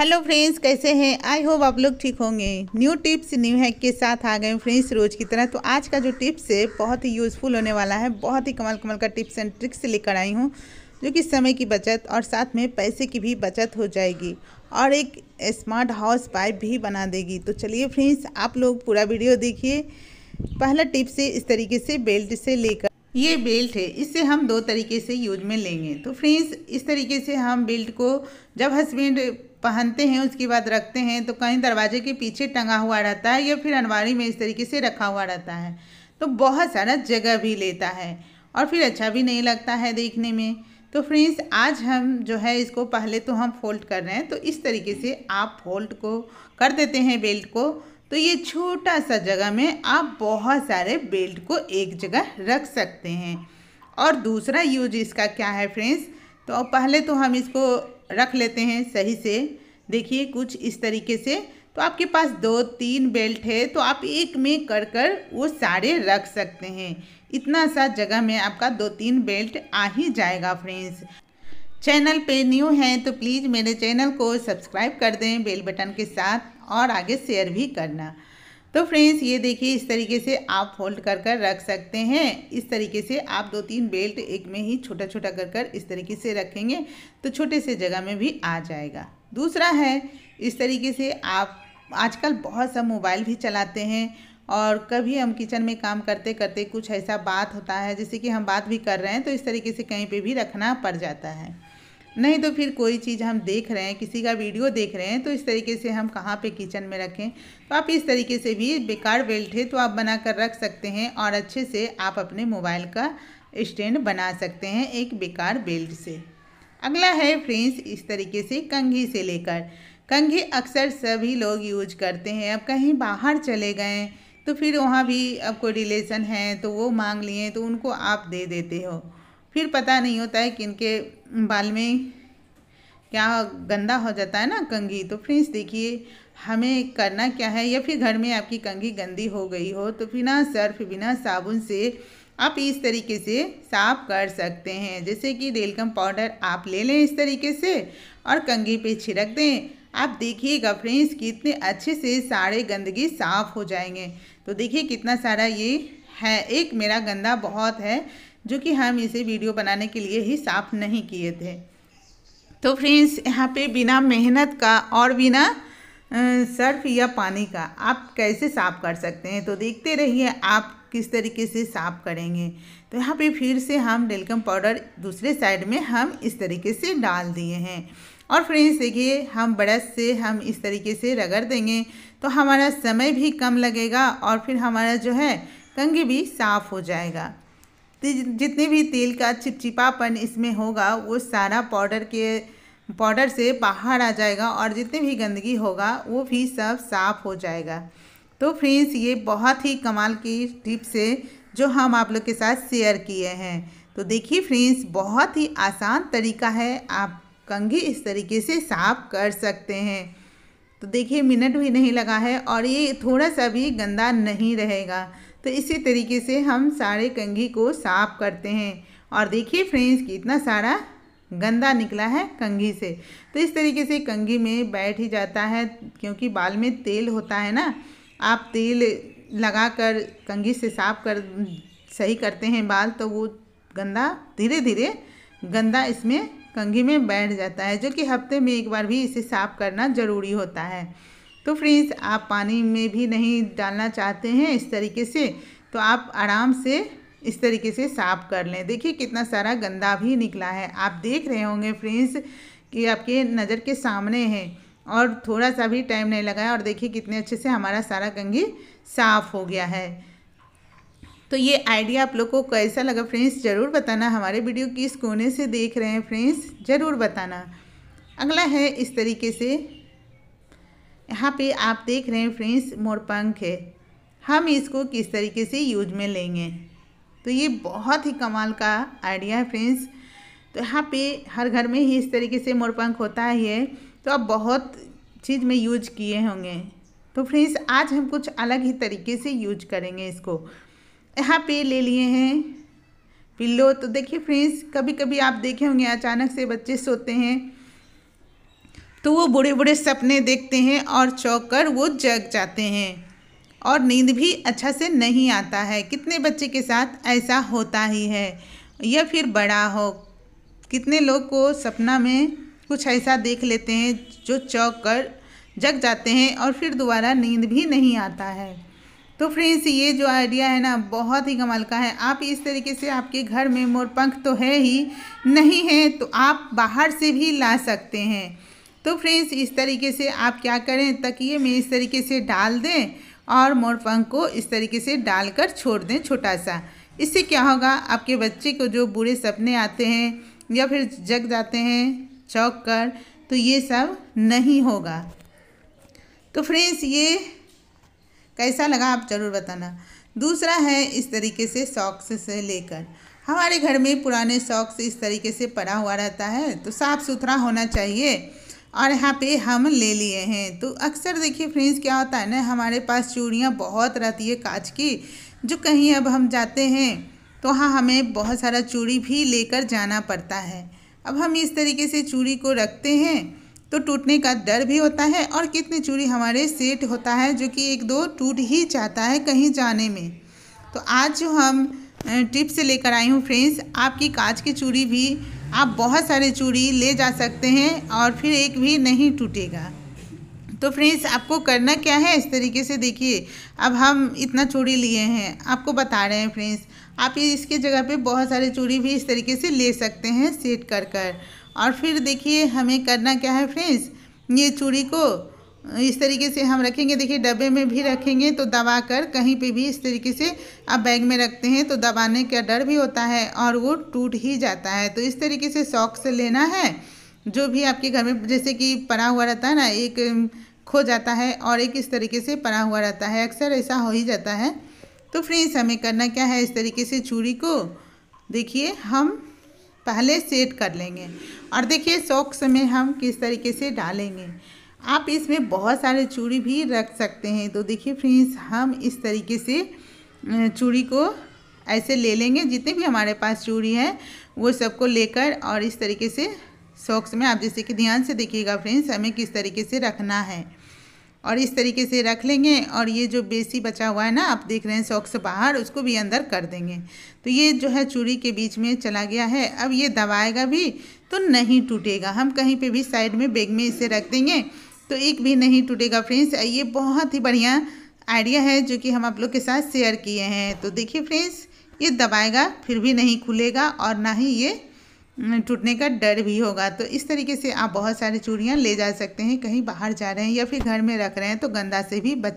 hello friends कैसे हैं I hope आप लोग ठीक होंगे न्यू टिप्स न्यू हैक के साथ आ गए फ्रेंड्स रोज़ की तरह तो आज का जो टिप्स है बहुत ही यूज़फुल होने वाला है बहुत ही कमल कमल का टिप्स एंड ट्रिक्स लेकर आई हूँ जो कि समय की बचत और साथ में पैसे की भी बचत हो जाएगी और एक स्मार्ट हाउस पाइप भी बना देगी तो चलिए फ्रेंड्स आप लोग पूरा वीडियो देखिए पहला टिप्स है इस तरीके से बेल्ट से लेकर ये बेल्ट है इसे हम दो तरीके से यूज में लेंगे तो फ्रेंड्स इस तरीके से हम बेल्ट को जब हस्बैंड पहनते हैं उसके बाद रखते हैं तो कहीं दरवाजे के पीछे टंगा हुआ रहता है या फिर अनवारी में इस तरीके से रखा हुआ रहता है तो बहुत सारा जगह भी लेता है और फिर अच्छा भी नहीं लगता है देखने में तो फ्रेंड्स आज हम जो है इसको पहले तो हम फोल्ड कर रहे हैं तो इस तरीके से आप फोल्ड को कर देते हैं बेल्ट को तो ये छोटा सा जगह में आप बहुत सारे बेल्ट को एक जगह रख सकते हैं और दूसरा यूज इसका क्या है फ्रेंड्स तो पहले तो हम इसको रख लेते हैं सही से देखिए कुछ इस तरीके से तो आपके पास दो तीन बेल्ट है तो आप एक में कर कर वो सारे रख सकते हैं इतना सा जगह में आपका दो तीन बेल्ट आ ही जाएगा फ्रेंड्स चैनल पे न्यू हैं तो प्लीज़ मेरे चैनल को सब्सक्राइब कर दें बेल बटन के साथ और आगे शेयर भी करना तो फ्रेंड्स ये देखिए इस तरीके से आप फोल्ड कर कर रख सकते हैं इस तरीके से आप दो तीन बेल्ट एक में ही छोटा छोटा कर कर इस तरीके से रखेंगे तो छोटे से जगह में भी आ जाएगा दूसरा है इस तरीके से आप आजकल बहुत सा मोबाइल भी चलाते हैं और कभी हम किचन में काम करते करते कुछ ऐसा बात होता है जैसे कि हम बात भी कर रहे हैं तो इस तरीके से कहीं पर भी रखना पड़ जाता है नहीं तो फिर कोई चीज़ हम देख रहे हैं किसी का वीडियो देख रहे हैं तो इस तरीके से हम कहाँ पे किचन में रखें तो आप इस तरीके से भी बेकार बेल्ट है तो आप बना कर रख सकते हैं और अच्छे से आप अपने मोबाइल का स्टैंड बना सकते हैं एक बेकार बेल्ट से अगला है फ्रेंड्स इस तरीके से कंघी से लेकर कंघी अक्सर सभी लोग यूज करते हैं अब कहीं बाहर चले गए तो फिर वहाँ भी अब कोई रिलेशन है तो वो मांग लिए तो उनको आप दे देते हो फिर पता नहीं होता है कि इनके बाल में क्या गंदा हो जाता है ना कंघी तो फ्रेंड्स देखिए हमें करना क्या है या फिर घर में आपकी कंघी गंदी हो गई हो तो बिना सर्फ बिना साबुन से आप इस तरीके से साफ कर सकते हैं जैसे कि डेलकम पाउडर आप ले लें इस तरीके से और कंघी पे छिड़क दें आप देखिएगा फ्रेंड्स कितने अच्छे से सारे गंदगी साफ़ हो जाएंगे तो देखिए कितना सारा ये है एक मेरा गंदा बहुत है जो कि हम इसे वीडियो बनाने के लिए ही साफ नहीं किए थे तो फ्रेंड्स यहाँ पे बिना मेहनत का और बिना सर्फ या पानी का आप कैसे साफ़ कर सकते हैं तो देखते रहिए आप किस तरीके से साफ़ करेंगे तो यहाँ पे फिर से हम डेलकम पाउडर दूसरे साइड में हम इस तरीके से डाल दिए हैं और फ्रेंड्स देखिए हम ब्रश से हम इस तरीके से रगड़ देंगे तो हमारा समय भी कम लगेगा और फिर हमारा जो है कंगी भी साफ़ हो जाएगा जितने भी तेल का चिपचिपापन इसमें होगा वो सारा पाउडर के पाउडर से बाहर आ जाएगा और जितनी भी गंदगी होगा वो भी सब साफ़ हो जाएगा तो फ्रेंड्स ये बहुत ही कमाल की टिप्स है जो हम आप लोग के साथ शेयर किए हैं तो देखिए फ्रेंड्स बहुत ही आसान तरीका है आप कंघी इस तरीके से साफ कर सकते हैं तो देखिए मिनट भी नहीं लगा है और ये थोड़ा सा भी गंदा नहीं रहेगा तो इसी तरीके से हम सारे कंघी को साफ करते हैं और देखिए फ्रेंड्स कितना सारा गंदा निकला है कंघी से तो इस तरीके से कंघी में बैठ ही जाता है क्योंकि बाल में तेल होता है ना आप तेल लगा कर कंघी से साफ कर सही करते हैं बाल तो वो गंदा धीरे धीरे गंदा इसमें कंघी में बैठ जाता है जो कि हफ्ते में एक बार भी इसे साफ करना ज़रूरी होता है तो फ्रेंड्स आप पानी में भी नहीं डालना चाहते हैं इस तरीके से तो आप आराम से इस तरीके से साफ कर लें देखिए कितना सारा गंदा भी निकला है आप देख रहे होंगे फ्रेंड्स कि आपके नज़र के सामने है और थोड़ा सा भी टाइम नहीं लगाया और देखिए कितने अच्छे से हमारा सारा कंगी साफ़ हो गया है तो ये आइडिया आप लोग को कैसा लगा फ्रेंड्स ज़रूर बताना हमारे वीडियो किस कोने से देख रहे हैं फ्रेंड्स ज़रूर बताना अगला है इस तरीके से यहाँ पे आप देख रहे हैं फ्रेंड्स मोरपंख है हम इसको किस तरीके से यूज में लेंगे तो ये बहुत ही कमाल का आइडिया है फ्रेंड्स तो यहाँ पे हर घर में ही इस तरीके से मोरपंख होता ही है तो आप बहुत चीज़ में यूज किए होंगे तो फ्रेंड्स आज हम कुछ अलग ही तरीके से यूज करेंगे इसको यहाँ पे ले लिए हैं पिल्लो तो देखिए फ्रेंड्स कभी कभी आप देखे होंगे अचानक से बच्चे सोते हैं तो वो बुरे बुरे सपने देखते हैं और चौक कर वो जग जाते हैं और नींद भी अच्छा से नहीं आता है कितने बच्चे के साथ ऐसा होता ही है या फिर बड़ा हो कितने लोग को सपना में कुछ ऐसा देख लेते हैं जो चौक कर जग जाते हैं और फिर दोबारा नींद भी नहीं आता है तो फ्रेंड्स ये जो आइडिया है ना बहुत ही कमाल का है आप इस तरीके से आपके घर में मोरपंख तो है ही नहीं है तो आप बाहर से भी ला सकते हैं तो फ्रेंड्स इस तरीके से आप क्या करें तकिए में इस तरीके से डाल दें और मोर पंख को इस तरीके से डाल कर छोड़ दें छोटा सा इससे क्या होगा आपके बच्चे को जो बुरे सपने आते हैं या फिर जग जाते हैं चौक कर तो ये सब नहीं होगा तो फ्रेंड्स ये कैसा लगा आप ज़रूर बताना दूसरा है इस तरीके से सॉक्स से लेकर हमारे घर में पुराने सॉक्स इस तरीके से पड़ा हुआ रहता है तो साफ़ सुथरा होना चाहिए और यहाँ पे हम ले लिए हैं तो अक्सर देखिए फ्रेंड्स क्या होता है ना हमारे पास चूड़ियाँ बहुत रहती है कांच की जो कहीं अब हम जाते हैं तो हाँ हमें बहुत सारा चूड़ी भी लेकर जाना पड़ता है अब हम इस तरीके से चूड़ी को रखते हैं तो टूटने का डर भी होता है और कितनी चूड़ी हमारे सेट होता है जो कि एक दो टूट ही जाता है कहीं जाने में तो आज जो हम टिप्स लेकर आई हूँ फ्रेंड्स आपकी कांच की चूड़ी भी आप बहुत सारे चूड़ी ले जा सकते हैं और फिर एक भी नहीं टूटेगा तो फ्रेंड्स आपको करना क्या है इस तरीके से देखिए अब हम इतना चूड़ी लिए हैं आपको बता रहे हैं फ्रेंड्स आप ये इसके जगह पे बहुत सारे चूड़ी भी इस तरीके से ले सकते हैं सेट कर कर और फिर देखिए हमें करना क्या है फ्रेंड्स ये चूड़ी को इस तरीके से हम रखेंगे देखिए डब्बे में भी रखेंगे तो दबा कर कहीं पे भी इस तरीके से आप बैग में रखते हैं तो दबाने का डर भी होता है और वो टूट ही जाता है तो इस तरीके से शौक से लेना है जो भी आपके घर में जैसे कि पड़ा हुआ रहता है ना एक खो जाता है और एक इस तरीके से पड़ा हुआ रहता है अक्सर ऐसा हो ही जाता है तो फ्रेंड्स हमें करना क्या है इस तरीके से चूड़ी को देखिए हम पहले सेट कर लेंगे और देखिए सॉक्स में हम किस तरीके से डालेंगे आप इसमें बहुत सारे चूड़ी भी रख सकते हैं तो देखिए फ्रेंड्स हम इस तरीके से चूड़ी को ऐसे ले लेंगे जितने भी हमारे पास चूड़ी है वो सबको लेकर और इस तरीके से सॉक्स में आप जैसे कि ध्यान से देखिएगा फ्रेंड्स हमें किस तरीके से रखना है और इस तरीके से रख लेंगे और ये जो बेसी बचा हुआ है ना आप देख रहे हैं सॉक्स बाहर उसको भी अंदर कर देंगे तो ये जो है चूड़ी के बीच में चला गया है अब ये दबाएगा भी तो नहीं टूटेगा हम कहीं पे भी साइड में बैग में इसे रख देंगे तो एक भी नहीं टूटेगा फ्रेंड्स ये बहुत ही बढ़िया आइडिया है जो कि हम आप लोग के साथ शेयर किए हैं तो देखिए फ्रेंड्स ये दबाएगा फिर भी नहीं खुलेगा और ना ही ये टूटने का डर भी होगा तो इस तरीके से आप बहुत सारी चूड़ियाँ ले जा सकते हैं कहीं बाहर जा रहे हैं या फिर घर में रख रहे हैं तो गंदा से भी बच